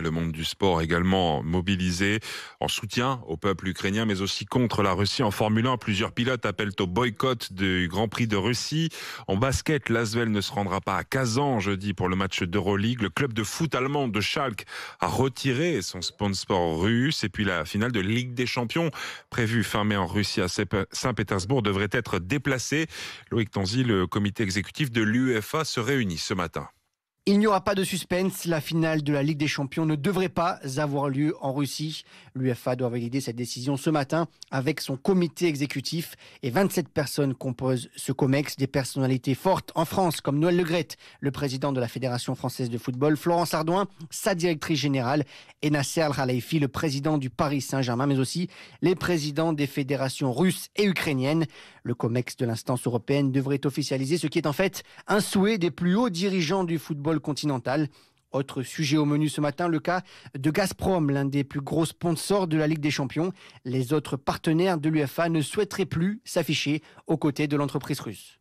Le monde du sport également mobilisé en soutien au peuple ukrainien, mais aussi contre la Russie. En Formule 1, plusieurs pilotes appellent au boycott du Grand Prix de Russie. En basket, Lasvel ne se rendra pas à Kazan jeudi pour le match d'Euroleague. Le club de foot allemand de Schalke a retiré son sponsor russe. Et puis la finale de Ligue des Champions, prévue fermée en Russie à Saint-Pétersbourg, devrait être déplacée. Loïc Tanzi, le comité exécutif de l'UEFA, se réunit ce matin. Il n'y aura pas de suspense. La finale de la Ligue des Champions ne devrait pas avoir lieu en Russie. L'UFA doit valider cette décision ce matin avec son comité exécutif et 27 personnes composent ce COMEX. Des personnalités fortes en France comme Noël Legrette, le président de la Fédération française de football, Florence Ardouin, sa directrice générale et Nasser al halaifi le président du Paris Saint-Germain, mais aussi les présidents des fédérations russes et ukrainiennes. Le COMEX de l'instance européenne devrait officialiser ce qui est en fait un souhait des plus hauts dirigeants du football continental. continentale. Autre sujet au menu ce matin, le cas de Gazprom, l'un des plus gros sponsors de la Ligue des Champions. Les autres partenaires de l'UFA ne souhaiteraient plus s'afficher aux côtés de l'entreprise russe.